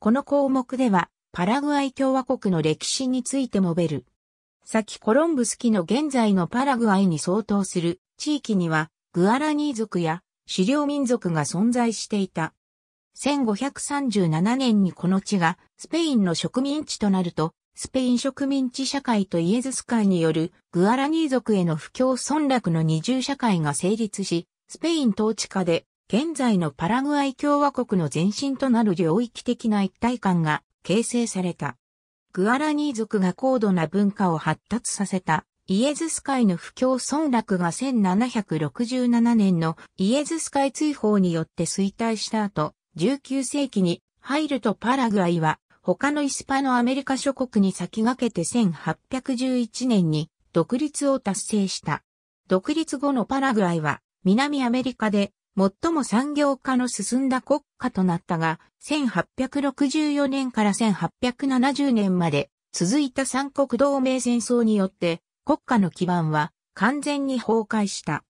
この項目では、パラグアイ共和国の歴史について述べる。先コロンブス期の現在のパラグアイに相当する地域には、グアラニー族や狩猟民族が存在していた。1537年にこの地がスペインの植民地となると、スペイン植民地社会とイエズス会によるグアラニー族への不況村落の二重社会が成立し、スペイン統治下で現在のパラグアイ共和国の前身となる領域的な一体感が形成された。グアラニー族が高度な文化を発達させたイエズス会の不況村落が1767年のイエズス会追放によって衰退した後、19世紀に入るとパラグアイは他のイスパのアメリカ諸国に先駆けて1811年に独立を達成した。独立後のパラグアイは南アメリカで最も産業化の進んだ国家となったが、1864年から1870年まで続いた三国同盟戦争によって国家の基盤は完全に崩壊した。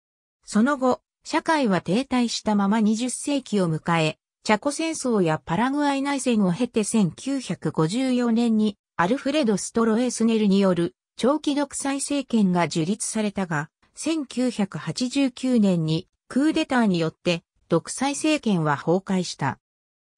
その後、社会は停滞したまま20世紀を迎え、チャコ戦争やパラグアイ内戦を経て1954年にアルフレド・ストロエスネルによる長期独裁政権が樹立されたが、1989年にクーデターによって独裁政権は崩壊した。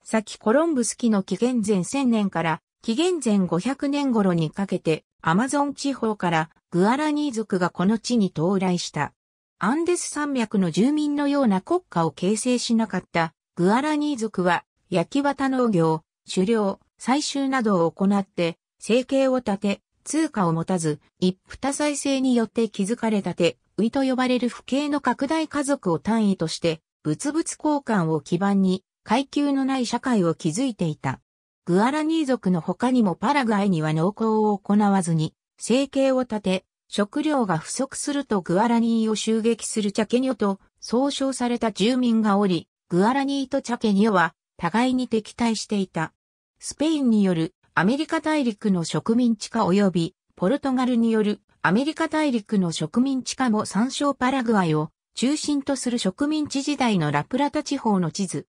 先コロンブス期の紀元前1000年から紀元前500年頃にかけてアマゾン地方からグアラニー族がこの地に到来した。アンデス山脈の住民のような国家を形成しなかったグアラニー族は焼き綿農業、狩猟、採集などを行って生計を立て、通貨を持たず、一夫多妻制によって築かれたて、と呼ばれる父系の拡大家族を単位として、物々交換を基盤に、階級のない社会を築いていた。グアラニー族の他にもパラグアイには農耕を行わずに、生計を立て、食料が不足するとグアラニーを襲撃するチャケニョと総称された住民がおり、グアラニーとチャケニョは互いに敵対していた。スペインによるアメリカ大陸の植民地化及びポルトガルによるアメリカ大陸の植民地化も参照パラグアイを中心とする植民地時代のラプラタ地方の地図。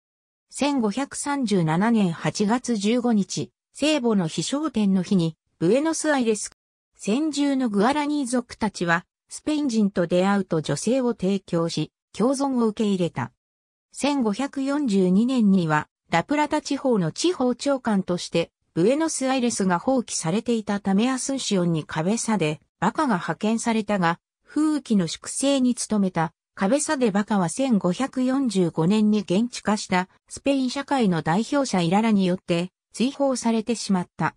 1537年8月15日、聖母の飛翔天の日に、ブエノスアイレス。先住のグアラニー族たちは、スペイン人と出会うと女性を提供し、共存を受け入れた。1542年には、ラプラタ地方の地方長官として、ブエノスアイレスが放棄されていたためアスンシオンに壁さで、バカが派遣されたが、風紀の粛清に努めた、壁差でバカは1545年に現地化したスペイン社会の代表者イララによって追放されてしまった。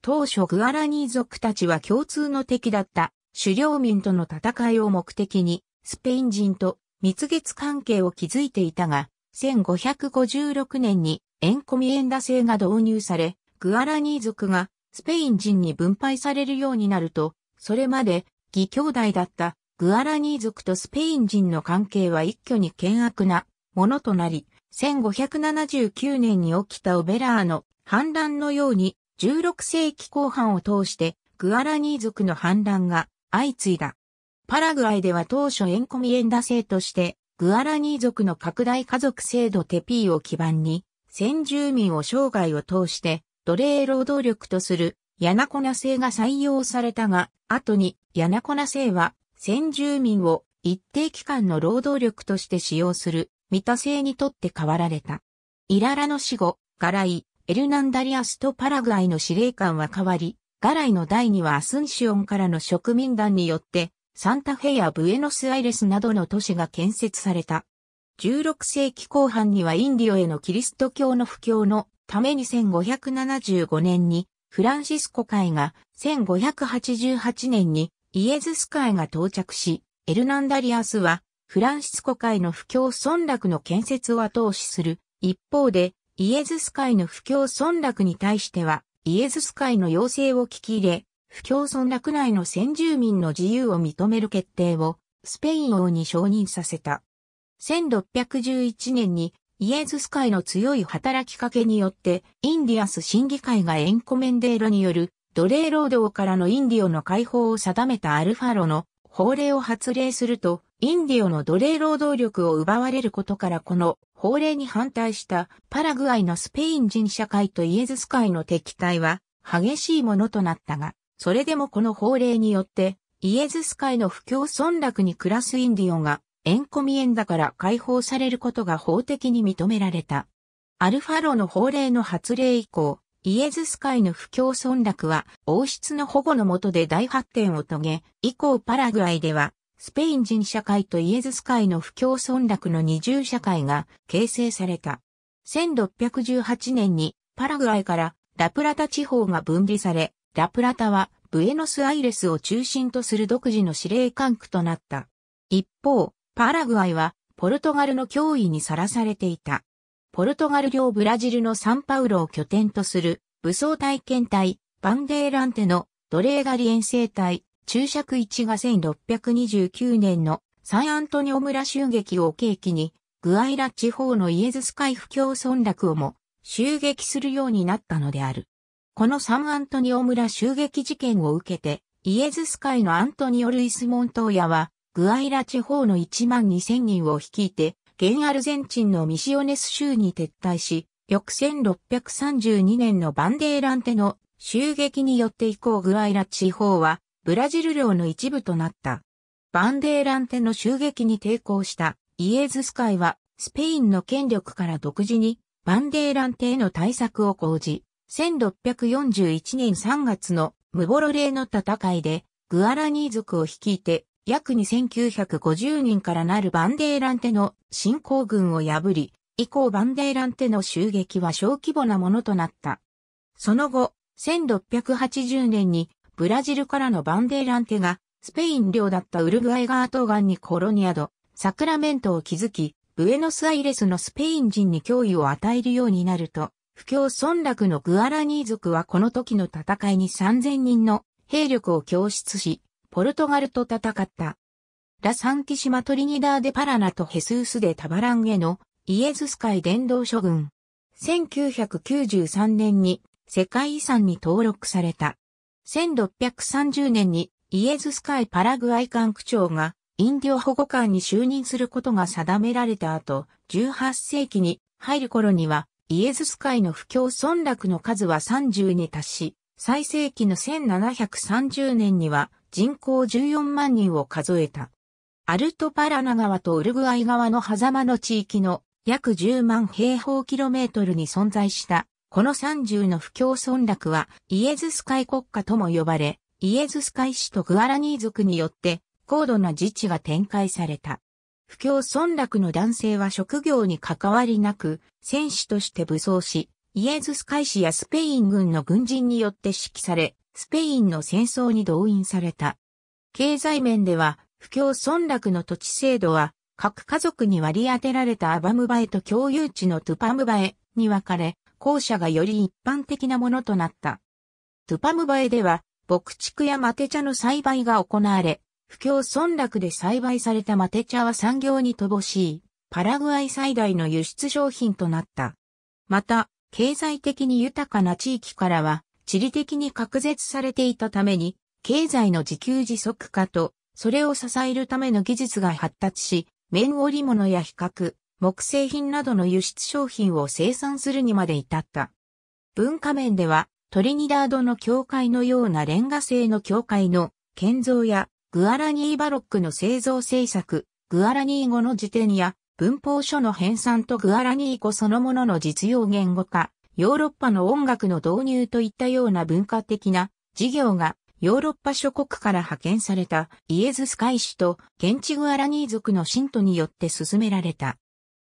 当初グアラニー族たちは共通の敵だった狩猟民との戦いを目的にスペイン人と蜜月関係を築いていたが、1556年にエンコミエンダ制が導入され、グアラニー族がスペイン人に分配されるようになると、それまで義兄弟だったグアラニー族とスペイン人の関係は一挙に険悪なものとなり、1579年に起きたオベラーの反乱のように16世紀後半を通してグアラニー族の反乱が相次いだ。パラグアイでは当初エンコミエンダ制としてグアラニー族の拡大家族制度テピーを基盤に先住民を生涯を通して奴隷労働力とするヤナコナ制が採用されたが後に、ヤナコナ星は、先住民を一定期間の労働力として使用する、三田星にとって変わられた。イララの死後、ガライ、エルナンダリアスとパラグアイの司令官は変わり、ガライの第2はアスンシオンからの植民団によって、サンタフェやブエノスアイレスなどの都市が建設された。16世紀後半にはインディオへのキリスト教の布教のために1575年にフランシスコ会が1588年にイエズス会が到着し、エルナンダリアスはフランシスコ会の不況村落の建設を後押しする。一方で、イエズス会の不況村落に対しては、イエズス会の要請を聞き入れ、不況村落内の先住民の自由を認める決定をスペイン王に承認させた。1611年にイエズス会の強い働きかけによってインディアス審議会がエンコメンデーロによる奴隷労働からのインディオの解放を定めたアルファロの法令を発令すると、インディオの奴隷労働力を奪われることからこの法令に反対したパラグアイのスペイン人社会とイエズス会の敵対は激しいものとなったが、それでもこの法令によってイエズス会の不況村落に暮らすインディオがエンコミエンダから解放されることが法的に認められた。アルファロの法令の発令以降、イエズス会の不況村落は王室の保護の下で大発展を遂げ、以降パラグアイではスペイン人社会とイエズス会の不況村落の二重社会が形成された。1618年にパラグアイからラプラタ地方が分離され、ラプラタはブエノスアイレスを中心とする独自の司令官区となった。一方、パラグアイはポルトガルの脅威にさらされていた。ポルトガル領ブラジルのサンパウロを拠点とする武装体験隊、バンデーランテの奴隷狩り遠征隊、注釈1が1629年のサンアントニオ村襲撃を契機に、グアイラ地方のイエズス海不況村落をも襲撃するようになったのである。このサンアントニオ村襲撃事件を受けて、イエズス海のアントニオ・ルイス・モントーヤは、グアイラ地方の1万2000人を率いて、現アルゼンチンのミシオネス州に撤退し、翌1632年のバンデーランテの襲撃によって以降グアイラ地方はブラジル領の一部となった。バンデーランテの襲撃に抵抗したイエズス会はスペインの権力から独自にバンデーランテへの対策を講じ、1641年3月のムボロレーの戦いでグアラニー族を率いて約2950人からなるバンデーランテの進行軍を破り、以降バンデーランテの襲撃は小規模なものとなった。その後、1680年にブラジルからのバンデーランテがスペイン領だったウルグアイガトガ岸にコロニアド、サクラメントを築き、ブエノスアイレスのスペイン人に脅威を与えるようになると、不況村落のグアラニー族はこの時の戦いに3000人の兵力を供出し、ポルトガルと戦った。ラサンティシマトリニダーデパラナとヘスースデ・タバランゲのイエズス会伝道諸軍。1993年に世界遺産に登録された。1630年にイエズス会パラグアイ管区長がインディオ保護官に就任することが定められた後、18世紀に入る頃にはイエズス会の不況村落の数は30に達し、最盛期の1730年には人口14万人を数えた。アルトパラナ川とウルグアイ川の狭間の地域の約10万平方キロメートルに存在した、この30の不況村落はイエズス海国家とも呼ばれ、イエズス海市とグアラニー族によって高度な自治が展開された。不況村落の男性は職業に関わりなく、戦士として武装し、イエズス海市やスペイン軍の軍人によって指揮され、スペインの戦争に動員された。経済面では、不況村落の土地制度は、各家族に割り当てられたアバムバエと共有地のトゥパムバエに分かれ、校舎がより一般的なものとなった。トゥパムバエでは、牧畜やマテ茶の栽培が行われ、不況村落で栽培されたマテ茶は産業に乏しい、パラグアイ最大の輸出商品となった。また、経済的に豊かな地域からは、地理的に隔絶されていたために、経済の自給自足化と、それを支えるための技術が発達し、綿織物や比較、木製品などの輸出商品を生産するにまで至った。文化面では、トリニダードの教会のようなレンガ製の教会の建造や、グアラニーバロックの製造製作、グアラニー語の辞典や、文法書の編纂とグアラニー語そのものの実用言語化、ヨーロッパの音楽の導入といったような文化的な事業がヨーロッパ諸国から派遣されたイエズス会士と現地グアラニー族の信徒によって進められた。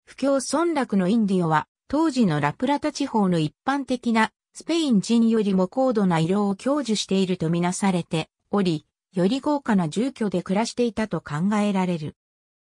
不況村落のインディオは当時のラプラタ地方の一般的なスペイン人よりも高度な色を享受しているとみなされており、より豪華な住居で暮らしていたと考えられる。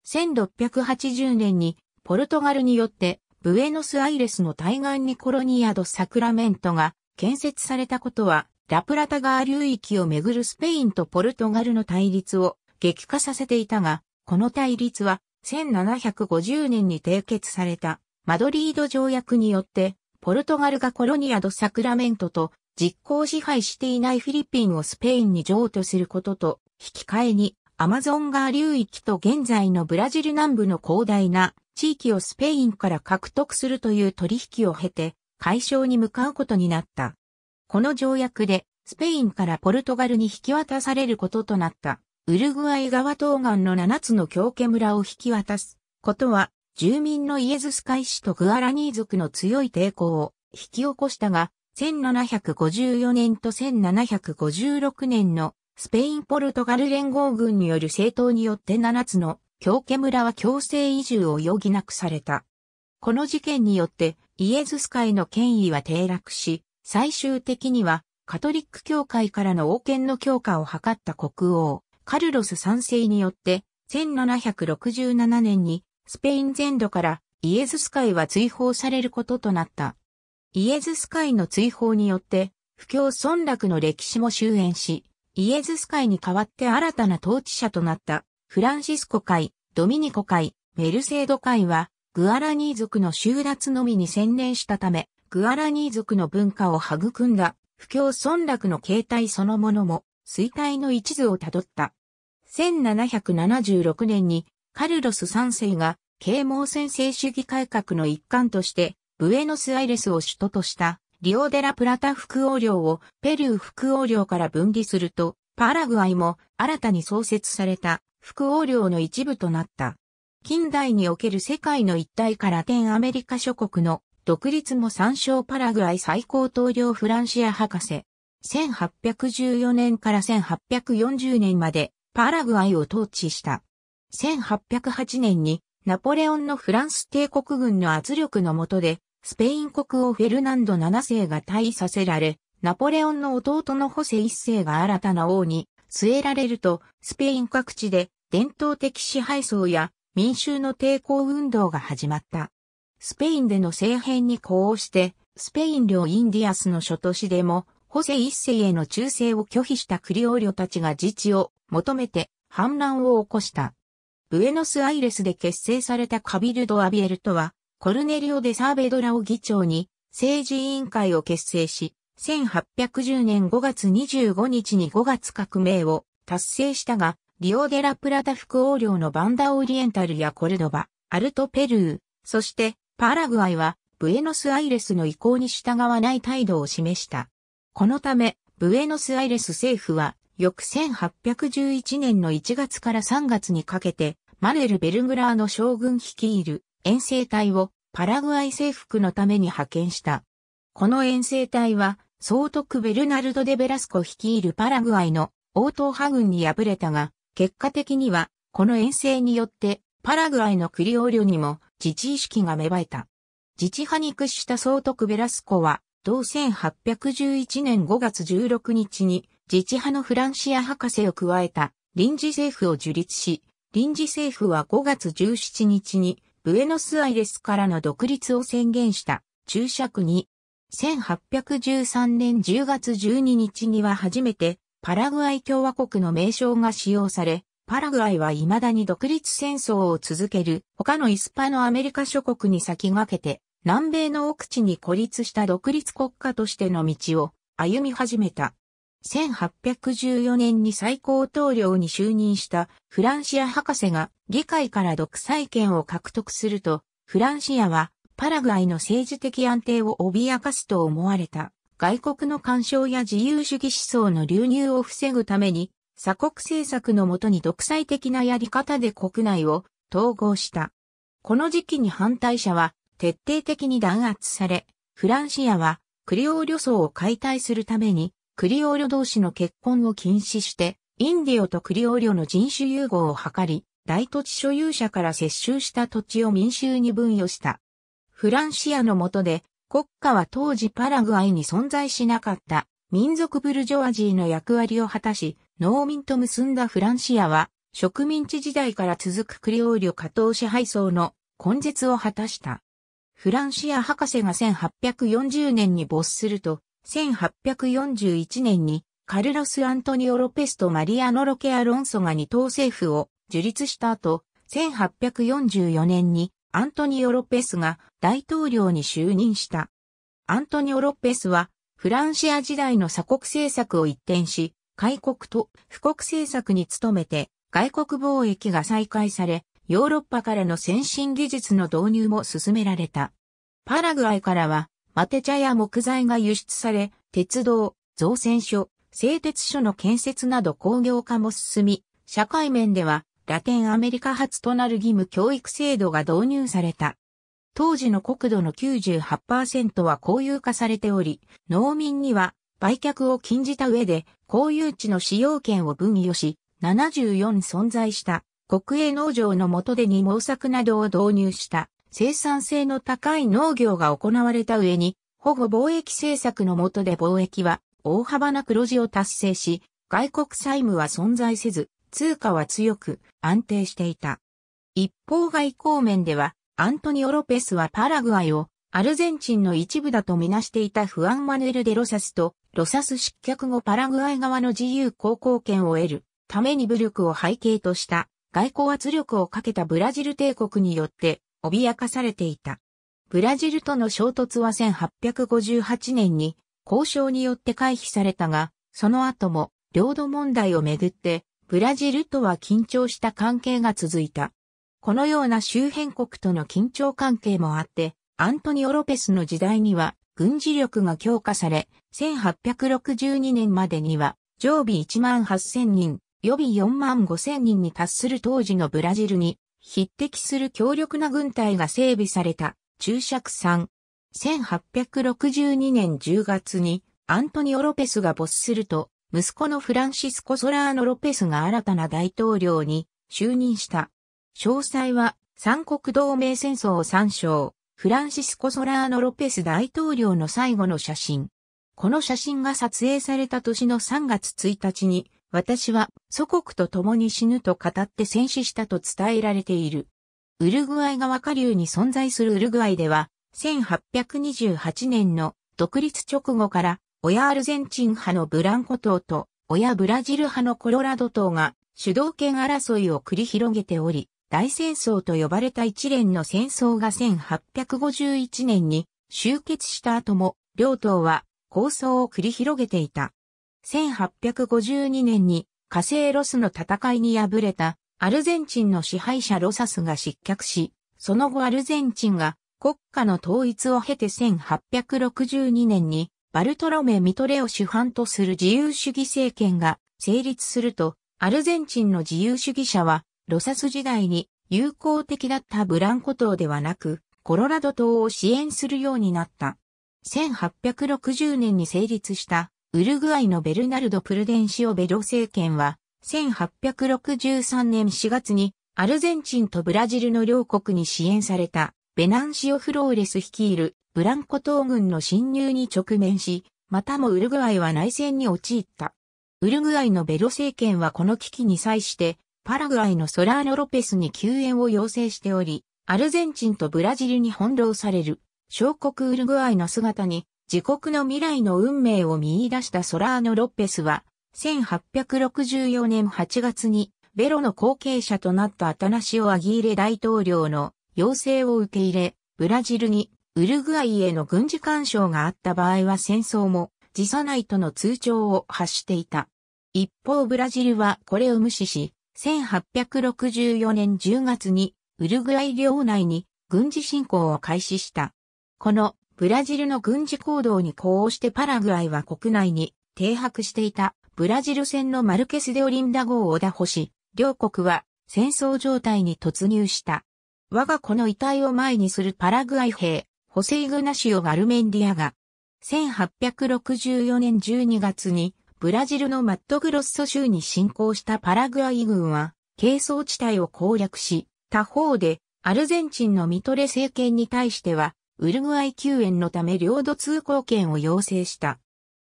1680年にポルトガルによってブエノスアイレスの対岸にコロニアド・サクラメントが建設されたことは、ラプラタ川流域をめぐるスペインとポルトガルの対立を激化させていたが、この対立は1750年に締結されたマドリード条約によって、ポルトガルがコロニアド・サクラメントと実効支配していないフィリピンをスペインに譲渡することと、引き換えにアマゾン川流域と現在のブラジル南部の広大な地域をスペインから獲得するという取引を経て、解消に向かうことになった。この条約で、スペインからポルトガルに引き渡されることとなった、ウルグアイ側東岸の7つの強家村を引き渡すことは、住民のイエズス会氏とグアラニー族の強い抵抗を引き起こしたが、1754年と1756年のスペイン・ポルトガル連合軍による政党によって7つの京家村は強制移住を余儀なくされた。この事件によってイエズス会の権威は低落し、最終的にはカトリック教会からの王権の強化を図った国王、カルロス3世によって、1767年にスペイン全土からイエズス会は追放されることとなった。イエズス会の追放によって、不況村落の歴史も終焉し、イエズス会に代わって新たな統治者となったフランシスコ会、ドミニコ会、メルセード会は、グアラニー族の収奪のみに専念したため、グアラニー族の文化を育んだ、不況村落の形態そのものも、衰退の一途をたどった。1776年に、カルロス3世が、啓蒙先制主義改革の一環として、ブエノスアイレスを首都とした、リオデラプラタ副王領をペルー副王領から分離すると、パラグアイも新たに創設された副王領の一部となった。近代における世界の一体から天アメリカ諸国の独立も参照パラグアイ最高統領フランシア博士。1814年から1840年までパラグアイを統治した。1808年にナポレオンのフランス帝国軍の圧力の下でスペイン国王フェルナンド7世が退位させられ、ナポレオンの弟のホセ1世が新たな王に据えられると、スペイン各地で伝統的支配層や民衆の抵抗運動が始まった。スペインでの政変に呼応して、スペイン領インディアスの諸都市でも、ホセ一世への忠誠を拒否したクリオーリョたちが自治を求めて反乱を起こした。ブエノスアイレスで結成されたカビルド・アビエルトは、コルネリオ・デ・サーベドラを議長に政治委員会を結成し、1810年5月25日に5月革命を達成したが、リオデラプラタ副王領のバンダオリエンタルやコルドバ、アルトペルー、そしてパラグアイはブエノスアイレスの意向に従わない態度を示した。このため、ブエノスアイレス政府は、翌1811年の1月から3月にかけて、マヌエル・ベルグラーの将軍率いる遠征隊をパラグアイ征服のために派遣した。この遠征隊は、総督ベルナルド・デ・ベラスコ率いるパラグアイの王党派軍に敗れたが、結果的には、この遠征によって、パラグアイのクリオーリョにも自治意識が芽生えた。自治派に屈した総督ベラスコは、同1811年5月16日に、自治派のフランシア博士を加えた臨時政府を樹立し、臨時政府は5月17日に、ブエノスアイレスからの独立を宣言した。注釈に、1813年10月12日には初めてパラグアイ共和国の名称が使用され、パラグアイは未だに独立戦争を続ける他のイスパのアメリカ諸国に先駆けて、南米の奥地に孤立した独立国家としての道を歩み始めた。1814年に最高統領に就任したフランシア博士が議会から独裁権を獲得すると、フランシアはパラグアイの政治的安定を脅かすと思われた。外国の干渉や自由主義思想の流入を防ぐために、鎖国政策のもとに独裁的なやり方で国内を統合した。この時期に反対者は徹底的に弾圧され、フランシアはクリオーリョ層を解体するために、クリオーリョ同士の結婚を禁止して、インディオとクリオーリョの人種融合を図り、大土地所有者から接収した土地を民衆に分与した。フランシアの下で、国家は当時パラグアイに存在しなかった民族ブルジョアジーの役割を果たし、農民と結んだフランシアは植民地時代から続くクリオーリョ加藤支配層の根絶を果たした。フランシア博士が1840年に没すると、1841年にカルロス・アントニオ・ロペスとマリア・ノロケ・アロンソが二党政府を樹立した後、1844年にアントニオ・ロペスが大統領に就任した。アントニオ・ロペスは、フランシア時代の鎖国政策を一転し、開国と富国政策に努めて、外国貿易が再開され、ヨーロッパからの先進技術の導入も進められた。パラグアイからは、マテ茶や木材が輸出され、鉄道、造船所、製鉄所の建設など工業化も進み、社会面ではラテンアメリカ初となる義務教育制度が導入された。当時の国土の98%は公有化されており、農民には売却を禁じた上で公有地の使用権を分与し、74存在した国営農場の下でに毛作などを導入した生産性の高い農業が行われた上に、保護貿易政策の下で貿易は大幅な黒字を達成し、外国債務は存在せず、通貨は強く安定していた。一方外交面では、アントニオ・ロペスはパラグアイをアルゼンチンの一部だとみなしていたフアン・マヌエル・デ・ロサスと、ロサス失脚後パラグアイ側の自由航行権を得るために武力を背景とした外交圧力をかけたブラジル帝国によって脅かされていた。ブラジルとの衝突は1858年に交渉によって回避されたが、その後も領土問題をめぐってブラジルとは緊張した関係が続いた。このような周辺国との緊張関係もあって、アントニオ・ロペスの時代には軍事力が強化され、1862年までには常備1万8000人、予備4万5000人に達する当時のブラジルに匹敵する強力な軍隊が整備された注釈3。1862年10月にアントニオ・ロペスが没すると息子のフランシスコ・ソラーノ・ロペスが新たな大統領に就任した。詳細は、三国同盟戦争を参照、フランシスコ・ソラーノ・ロペス大統領の最後の写真。この写真が撮影された年の3月1日に、私は祖国と共に死ぬと語って戦死したと伝えられている。ウルグアイ川下流に存在するウルグアイでは、1828年の独立直後から親アルゼンチン派のブランコ党と、親ブラジル派のコロラド党が主導権争いを繰り広げており、大戦争と呼ばれた一連の戦争が1851年に終結した後も、両党は構想を繰り広げていた。1852年に火星ロスの戦いに敗れたアルゼンチンの支配者ロサスが失脚し、その後アルゼンチンが国家の統一を経て1862年にバルトロメ・ミトレを主犯とする自由主義政権が成立すると、アルゼンチンの自由主義者は、ロサス時代に友好的だったブランコ島ではなく、コロラド島を支援するようになった。1860年に成立したウルグアイのベルナルド・プルデンシオ・ベロ政権は、1863年4月にアルゼンチンとブラジルの両国に支援されたベナンシオ・フローレス率いるブランコ島軍の侵入に直面し、またもウルグアイは内戦に陥った。ウルグアイのベロ政権はこの危機に際して、パラグアイのソラーノ・ロペスに救援を要請しており、アルゼンチンとブラジルに翻弄される、小国ウルグアイの姿に、自国の未来の運命を見出したソラーノ・ロペスは、1864年8月に、ベロの後継者となったアタナシオ・アギーレ大統領の要請を受け入れ、ブラジルにウルグアイへの軍事干渉があった場合は戦争も辞さないとの通帳を発していた。一方ブラジルはこれを無視し、1864年10月にウルグアイ領内に軍事侵攻を開始した。このブラジルの軍事行動に呼応してパラグアイは国内に停泊していたブラジル戦のマルケス・デオリンダ号を打破し、両国は戦争状態に突入した。我が子の遺体を前にするパラグアイ兵ホセイグナシオ・ガルメンディアが、1864年12月にブラジルのマットグロッソ州に侵攻したパラグアイ軍は、軽装地帯を攻略し、他方でアルゼンチンのミトレ政権に対しては、ウルグアイ救援のため領土通行権を要請した。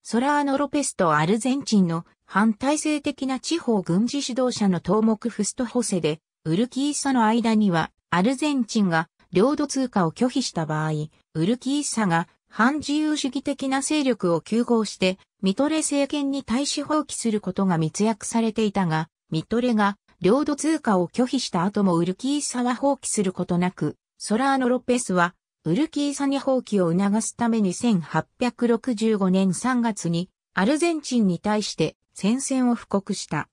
ソラーノ・ロペスとアルゼンチンの反体制的な地方軍事指導者の頭目フストホセで、ウルキーサの間にはアルゼンチンが領土通貨を拒否した場合、ウルキーサが反自由主義的な勢力を休合して、ミトレ政権に対し放棄することが密約されていたが、ミトレが領土通貨を拒否した後もウルキーサは放棄することなく、ソラーノ・ロペスは、ウルキーサに放棄を促すために1865年3月に、アルゼンチンに対して戦線を布告した。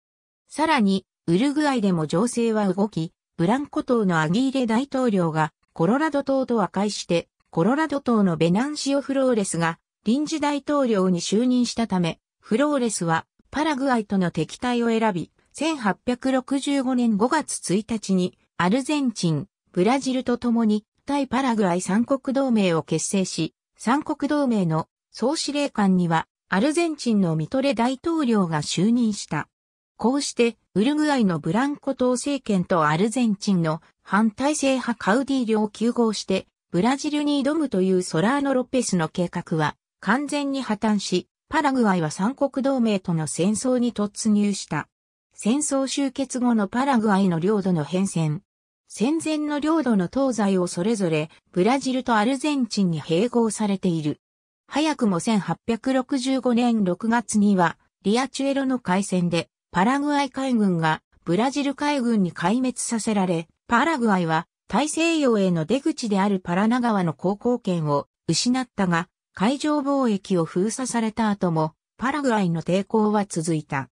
さらに、ウルグアイでも情勢は動き、ブランコ島のアギーレ大統領がコロラド島と和解して、コロラド島のベナンシオ・フローレスが臨時大統領に就任したため、フローレスはパラグアイとの敵対を選び、1865年5月1日にアルゼンチン、ブラジルと共に対パラグアイ三国同盟を結成し、三国同盟の総司令官にはアルゼンチンのミトレ大統領が就任した。こうしてウルグアイのブランコ党政権とアルゼンチンの反体制派カウディ領リを急合して、ブラジルに挑むというソラーノ・ロペスの計画は完全に破綻し、パラグアイは三国同盟との戦争に突入した。戦争終結後のパラグアイの領土の変遷。戦前の領土の東西をそれぞれブラジルとアルゼンチンに併合されている。早くも1865年6月にはリアチュエロの海戦でパラグアイ海軍がブラジル海軍に壊滅させられ、パラグアイは大西洋への出口であるパラナ川の航行権を失ったが、海上貿易を封鎖された後も、パラグアイの抵抗は続いた。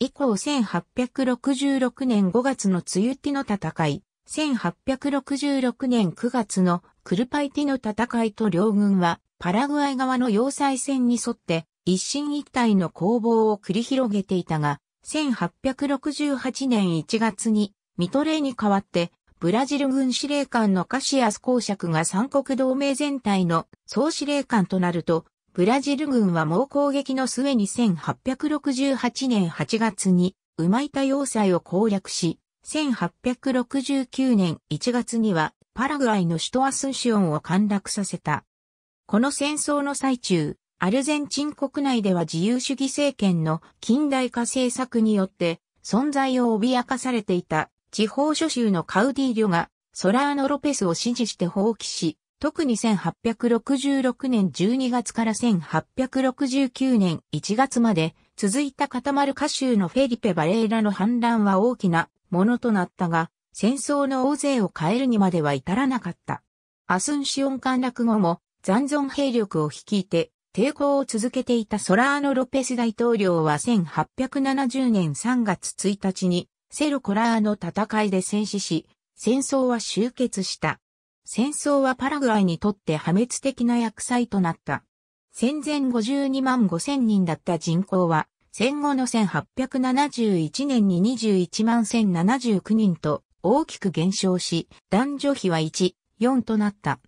以降1866年5月のツユッティの戦い、1866年9月のクルパイティの戦いと両軍はパラグアイ側の要塞戦に沿って一進一退の攻防を繰り広げていたが、1868年1月にミトレーに代わって、ブラジル軍司令官のカシアス公爵が三国同盟全体の総司令官となると、ブラジル軍は猛攻撃の末に1868年8月に、馬板要塞を攻略し、1869年1月にはパラグアイの首都アスンシオンを陥落させた。この戦争の最中、アルゼンチン国内では自由主義政権の近代化政策によって存在を脅かされていた地方諸州のカウディリョがソラーノ・ロペスを支持して放棄し、特に1866年12月から1869年1月まで続いたカタマルカ州のフェリペ・バレーラの反乱は大きなものとなったが、戦争の大勢を変えるにまでは至らなかった。アスンシオン陥落後も残存兵力を率いて抵抗を続けていたソラーノ・ロペス大統領は1870年3月1日にセルコラーの戦いで戦死し、戦争は終結した。戦争はパラグアイにとって破滅的な薬剤となった。戦前52万5千人だった人口は、戦後の1871年に21万1079人と大きく減少し、男女比は1、4となった。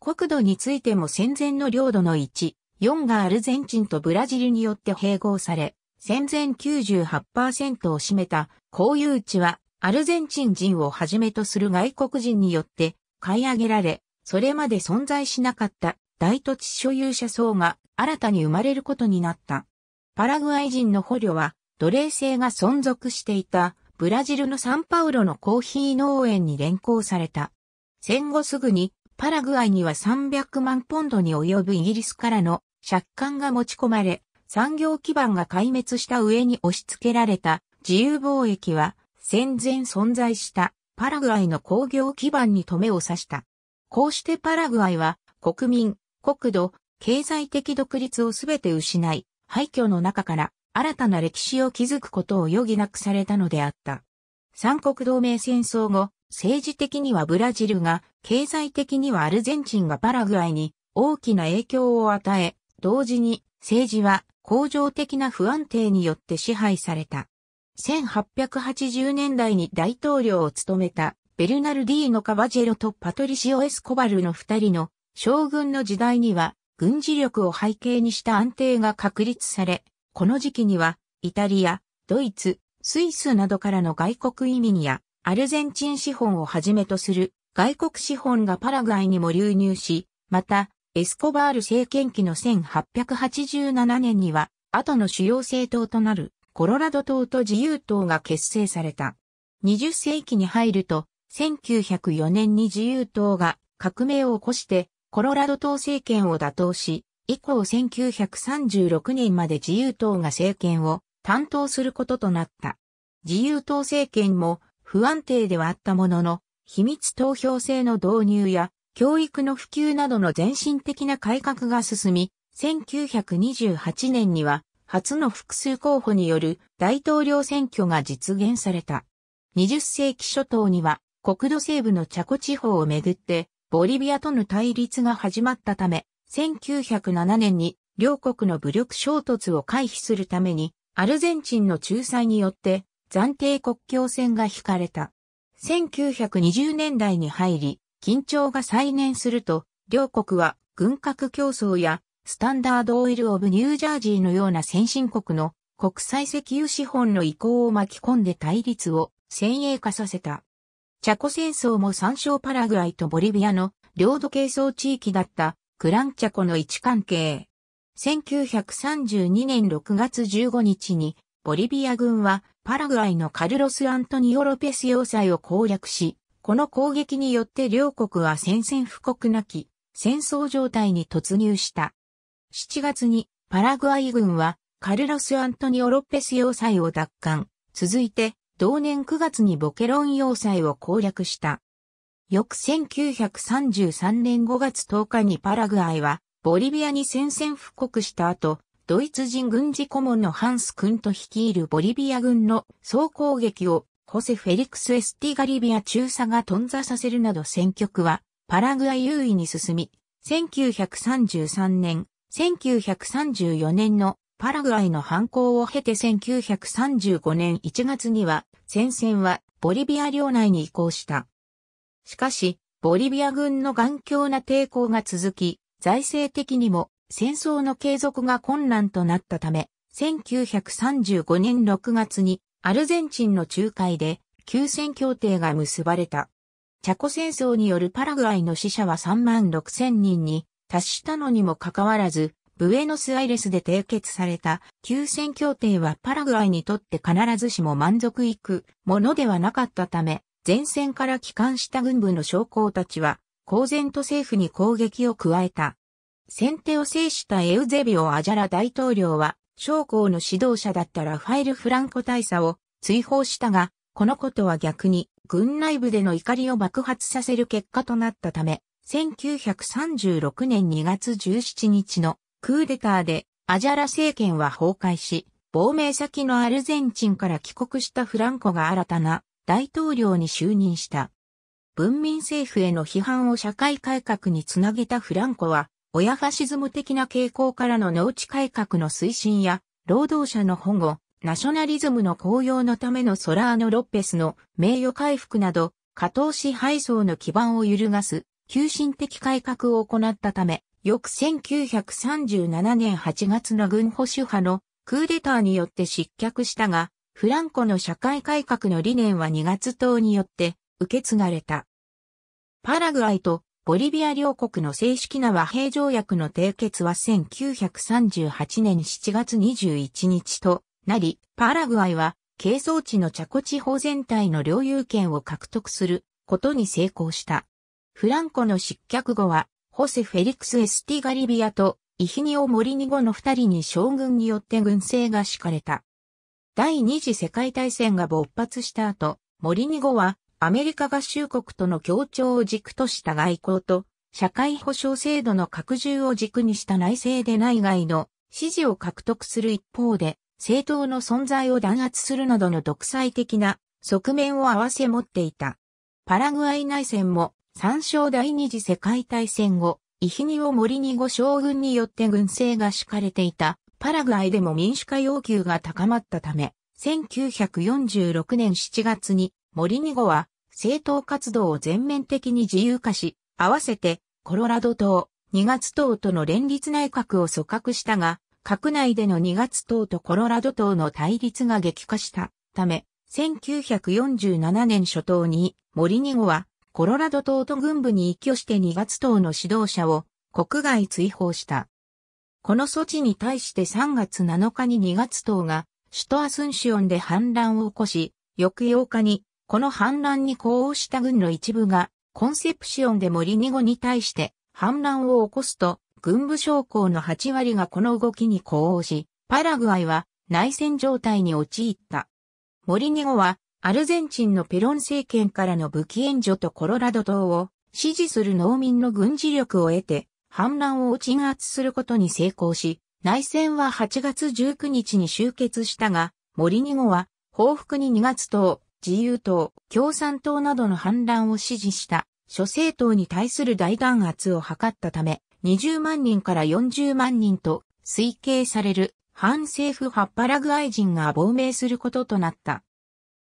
国土についても戦前の領土の1、4がアルゼンチンとブラジルによって併合され、戦前98%を占めた公有地はアルゼンチン人をはじめとする外国人によって買い上げられ、それまで存在しなかった大土地所有者層が新たに生まれることになった。パラグアイ人の捕虜は奴隷制が存続していたブラジルのサンパウロのコーヒー農園に連行された。戦後すぐにパラグアイには300万ポンドに及ぶイギリスからの借款が持ち込まれ、産業基盤が壊滅した上に押し付けられた自由貿易は戦前存在したパラグアイの工業基盤に止めを刺した。こうしてパラグアイは国民、国土、経済的独立をすべて失い、廃墟の中から新たな歴史を築くことを余儀なくされたのであった。三国同盟戦争後、政治的にはブラジルが、経済的にはアルゼンチンがパラグアイに大きな影響を与え、同時に政治は恒常的な不安定によって支配された。1880年代に大統領を務めたベルナルディーノ・カバジェロとパトリシオ・エスコバルの二人の将軍の時代には軍事力を背景にした安定が確立され、この時期にはイタリア、ドイツ、スイスなどからの外国移民やアルゼンチン資本をはじめとする外国資本がパラグアイにも流入し、またエスコバール政権期の1887年には、後の主要政党となるコロラド党と自由党が結成された。20世紀に入ると、1904年に自由党が革命を起こして、コロラド党政権を打倒し、以降1936年まで自由党が政権を担当することとなった。自由党政権も不安定ではあったものの、秘密投票制の導入や教育の普及などの全身的な改革が進み、1928年には初の複数候補による大統領選挙が実現された。20世紀初頭には国土西部のチャコ地方をめぐってボリビアとの対立が始まったため、1907年に両国の武力衝突を回避するためにアルゼンチンの仲裁によって暫定国境線が引かれた。1920年代に入り、緊張が再燃すると、両国は軍拡競争やスタンダードオイルオブニュージャージーのような先進国の国際石油資本の移行を巻き込んで対立を先鋭化させた。チャコ戦争も参照パラグアイとボリビアの領土係争地域だったクランチャコの位置関係。1932年6月15日にボリビア軍はパラグアイのカルロス・アントニオ・ロペス要塞を攻略し、この攻撃によって両国は宣戦布告なき戦争状態に突入した。7月にパラグアイ軍はカルロス・アントニオ・ロッペス要塞を奪還。続いて同年9月にボケロン要塞を攻略した。翌1933年5月10日にパラグアイはボリビアに宣戦布告した後、ドイツ人軍事顧問のハンス君と率いるボリビア軍の総攻撃をホセ・フェリクス・エスティガリビア中佐が頓挫させるなど選挙区はパラグア優位に進み、1933年、1934年のパラグアイの反抗を経て1935年1月には戦線はボリビア領内に移行した。しかし、ボリビア軍の頑強な抵抗が続き、財政的にも戦争の継続が困難となったため、1935年6月にアルゼンチンの仲介で休戦協定が結ばれた。チャコ戦争によるパラグアイの死者は3万6千人に達したのにもかかわらず、ブエノスアイレスで締結された休戦協定はパラグアイにとって必ずしも満足いくものではなかったため、前線から帰還した軍部の将校たちは、公然と政府に攻撃を加えた。先手を制したエウゼビオ・アジャラ大統領は、将校の指導者だったラファエル・フランコ大佐を追放したが、このことは逆に軍内部での怒りを爆発させる結果となったため、1936年2月17日のクーデターでアジャラ政権は崩壊し、亡命先のアルゼンチンから帰国したフランコが新たな大統領に就任した。文民政府への批判を社会改革につなげたフランコは、親ファシズム的な傾向からの農地改革の推進や、労働者の保護、ナショナリズムの高揚のためのソラーノ・ロッペスの名誉回復など、下等支配層の基盤を揺るがす、急進的改革を行ったため、翌1937年8月の軍保守派のクーデターによって失脚したが、フランコの社会改革の理念は2月党によって受け継がれた。パラグアイとボリビア両国の正式な和平条約の締結は1938年7月21日となり、パラグアイは、係争地のチャコ地方全体の領有権を獲得することに成功した。フランコの失脚後は、ホセ・フェリクス・エスティガリビアとイヒニオ・モリニゴの二人に将軍によって軍政が敷かれた。第二次世界大戦が勃発した後、モリニゴはアメリカ合衆国との協調を軸とした外交と、社会保障制度の拡充を軸にした内政で内外の支持を獲得する一方で、政党の存在を弾圧するなどの独裁的な側面を併せ持っていた。パラグアイ内戦も、参照第二次世界大戦後、イヒニオ・モリニゴ将軍によって軍政が敷かれていた、パラグアイでも民主化要求が高まったため、1946年7月にモリニゴは政党活動を全面的に自由化し、合わせてコロラド党、2月党との連立内閣を組閣したが、閣内での2月党とコロラド党の対立が激化したため、1947年初頭に森ニゴはコロラド党と軍部に依拠して2月党の指導者を国外追放した。この措置に対して3月7日に2月党が首都アスンシオンで反乱を起こし、翌8日にこの反乱に呼応した軍の一部が、コンセプシオンで森ニゴに対して反乱を起こすと、軍部将校の8割がこの動きに呼応し、パラグアイは内戦状態に陥った。森ニゴは、アルゼンチンのペロン政権からの武器援助とコロラド島を支持する農民の軍事力を得て、反乱を鎮圧することに成功し、内戦は8月19日に終結したが、森ニゴは報復に2月等、自由党、共産党などの反乱を支持した諸政党に対する大弾圧を図ったため、20万人から40万人と推計される反政府派パラグアイ人が亡命することとなった。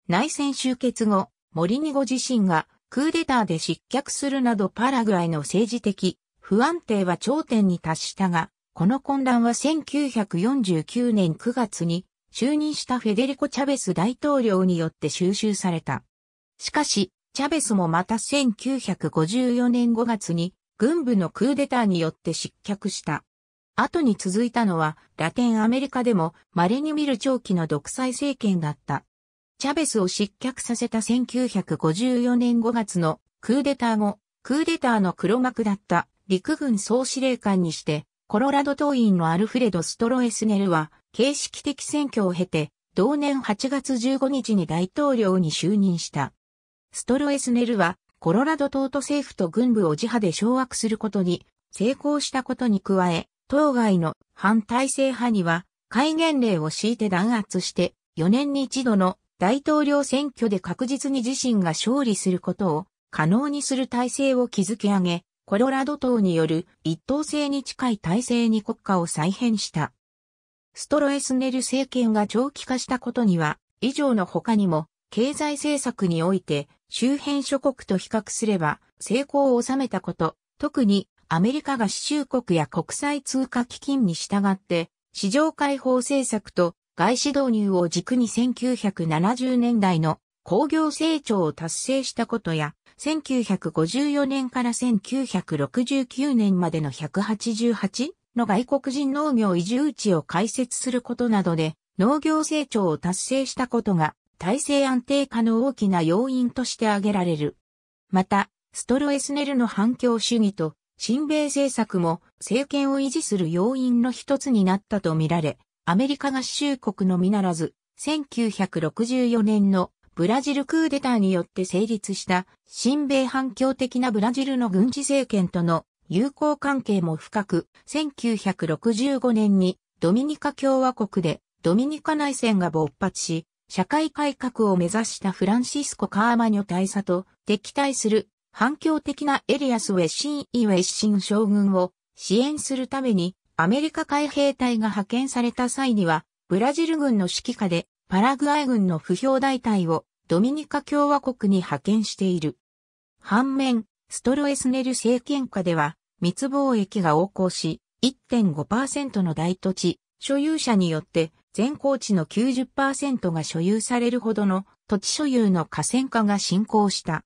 内戦終結後、モリニゴ自身がクーデターで失脚するなどパラグアイの政治的不安定は頂点に達したが、この混乱は1949年9月に就任したフェデリコ・チャベス大統領によって収集された。しかし、チャベスもまた1954年5月に軍部のクーデターによって失脚した。後に続いたのはラテンアメリカでも稀に見る長期の独裁政権だった。チャベスを失脚させた1954年5月のクーデター後、クーデターの黒幕だった陸軍総司令官にして、コロラド党員のアルフレド・ストロエスネルは形式的選挙を経て、同年8月15日に大統領に就任した。ストロエスネルは、コロラド党と政府と軍部を自派で掌握することに成功したことに加え、当該の反体制派には戒厳令を敷いて弾圧して4年に一度の大統領選挙で確実に自身が勝利することを可能にする体制を築き上げ、コロラド党による一党制に近い体制に国家を再編した。ストロエスネル政権が長期化したことには、以上の他にも、経済政策において、周辺諸国と比較すれば、成功を収めたこと、特に、アメリカが支州国や国際通貨基金に従って、市場開放政策と外資導入を軸に1970年代の工業成長を達成したことや、1954年から1969年までの188の外国人農業移住地を開設することなどで農業成長を達成したことが体制安定化の大きな要因として挙げられる。また、ストロエスネルの反共主義と親米政策も政権を維持する要因の一つになったとみられ、アメリカ合衆国のみならず、1964年のブラジルクーデターによって成立した親米反共的なブラジルの軍事政権との友好関係も深く、1965年にドミニカ共和国でドミニカ内戦が勃発し、社会改革を目指したフランシスコ・カーマニョ大佐と敵対する反共的なエリアス・ウェッシン・イ・ウェッシン将軍を支援するためにアメリカ海兵隊が派遣された際には、ブラジル軍の指揮下でパラグアイ軍の不評大隊をドミニカ共和国に派遣している。反面、ストロエスネル政権下では密貿易が横行し、1.5%の大土地、所有者によって全高地の90%が所有されるほどの土地所有の河川化が進行した。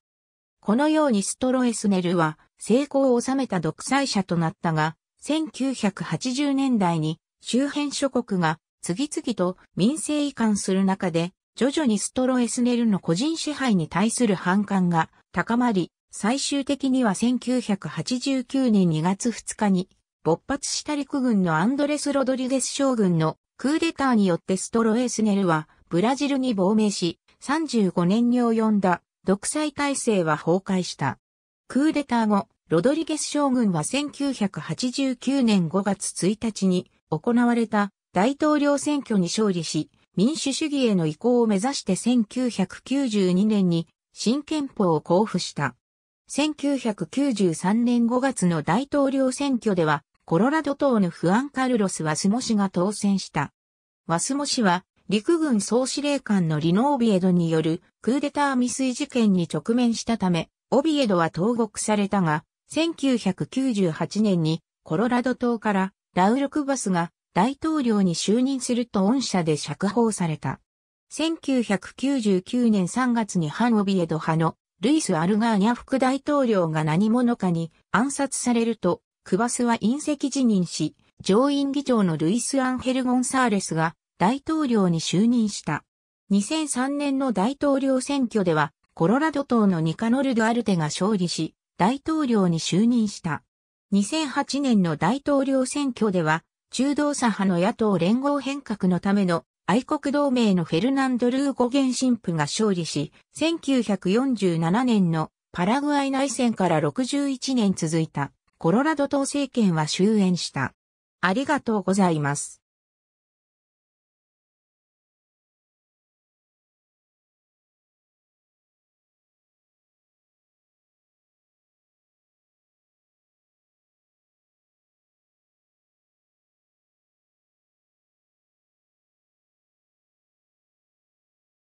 このようにストロエスネルは成功を収めた独裁者となったが、1980年代に周辺諸国が次々と民政移管する中で、徐々にストロエスネルの個人支配に対する反感が高まり、最終的には1989年2月2日に、勃発した陸軍のアンドレス・ロドリゲス将軍のクーデターによってストロエスネルはブラジルに亡命し、35年に及んだ独裁体制は崩壊した。クーデター後、ロドリゲス将軍は1989年5月1日に行われた大統領選挙に勝利し、民主主義への移行を目指して1992年に新憲法を交付した。1993年5月の大統領選挙では、コロラド島のフアン・カルロス・ワスモ氏が当選した。ワスモ氏は、陸軍総司令官のリノ・オビエドによるクーデター未遂事件に直面したため、オビエドは投獄されたが、1998年にコロラド島からラウル・クバスが大統領に就任すると恩赦で釈放された。1999年3月に反オビエド派のルイス・アルガーニャ副大統領が何者かに暗殺されると、クバスは隕石辞任し、上院議長のルイス・アンヘル・ゴンサーレスが大統領に就任した。2003年の大統領選挙では、コロラド島のニカノル・ドアルテが勝利し、大統領に就任した。2008年の大統領選挙では、中道左派の野党連合変革のための愛国同盟のフェルナンド・ルーゴ元神父が勝利し、1947年のパラグアイ内戦から61年続いたコロラド党政権は終焉した。ありがとうございます。